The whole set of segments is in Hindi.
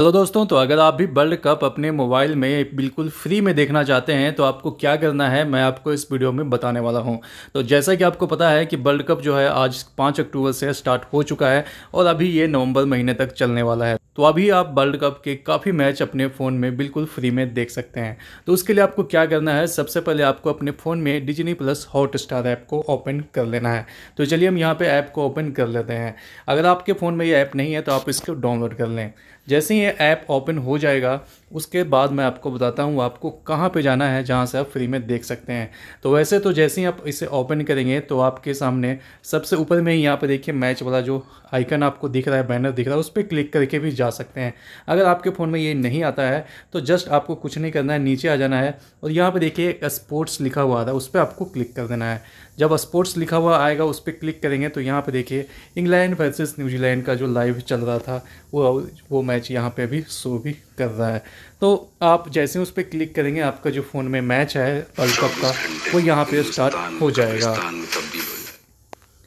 हेलो दोस्तों तो अगर आप भी वर्ल्ड कप अपने मोबाइल में बिल्कुल फ्री में देखना चाहते हैं तो आपको क्या करना है मैं आपको इस वीडियो में बताने वाला हूं तो जैसा कि आपको पता है कि वर्ल्ड कप जो है आज पाँच अक्टूबर से स्टार्ट हो चुका है और अभी ये नवंबर महीने तक चलने वाला है तो अभी आप वर्ल्ड कप के काफ़ी मैच अपने फ़ोन में बिल्कुल फ्री में देख सकते हैं तो उसके लिए आपको क्या करना है सबसे पहले आपको अपने फ़ोन में Disney plus Hotstar app को ओपन कर लेना है तो चलिए हम यहाँ पर ऐप को ओपन कर लेते हैं अगर आपके फ़ोन में ये ऐप नहीं है तो आप इसको डाउनलोड कर लें जैसे ही ये ऐप ओपन हो जाएगा उसके बाद मैं आपको बताता हूँ आपको कहाँ पे जाना है जहाँ से आप फ्री में देख सकते हैं तो वैसे तो जैसे ही आप इसे ओपन करेंगे तो आपके सामने सबसे ऊपर में ही यहाँ पर देखिए मैच वाला जो आइकन आपको दिख रहा है बैनर दिख रहा है उस पर क्लिक करके भी जा सकते हैं अगर आपके फ़ोन में ये नहीं आता है तो जस्ट आपको कुछ नहीं करना है नीचे आ जाना है और यहाँ पर देखिए स्पोर्ट्स लिखा हुआ था उस पर आपको क्लिक कर देना है जब स्पोर्ट्स लिखा हुआ आएगा उस पर क्लिक करेंगे तो यहाँ पर देखिए इंग्लैंड वर्सेज न्यूजीलैंड का जो लाइव चल रहा था वो वो मैच यहाँ पे अभी शो भी कर रहा है तो आप जैसे उस पर क्लिक करेंगे आपका जो फ़ोन में मैच है वर्ल्ड कप का वो यहाँ पे स्टार्ट हो जाएगा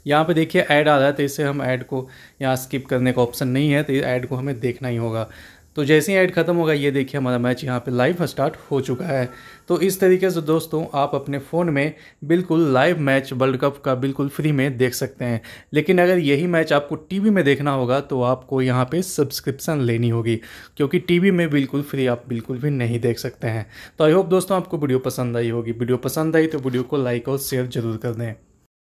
यहाँ पे देखिए ऐड आ रहा है तो इसे हम ऐड को यहाँ स्किप करने का ऑप्शन नहीं है तो ऐड को हमें देखना ही होगा तो जैसे ही ऐड ख़त्म होगा ये देखिए हमारा मैच यहाँ पे लाइव स्टार्ट हो चुका है तो इस तरीके से दोस्तों आप अपने फ़ोन में बिल्कुल लाइव मैच वर्ल्ड कप का बिल्कुल फ्री में देख सकते हैं लेकिन अगर यही मैच आपको टीवी में देखना होगा तो आपको यहाँ पे सब्सक्रिप्शन लेनी होगी क्योंकि टीवी में बिल्कुल फ्री आप बिल्कुल भी नहीं देख सकते हैं तो आई होप दोस्तों आपको वीडियो पसंद आई होगी वीडियो पसंद आई तो वीडियो को लाइक और शेयर ज़रूर कर दें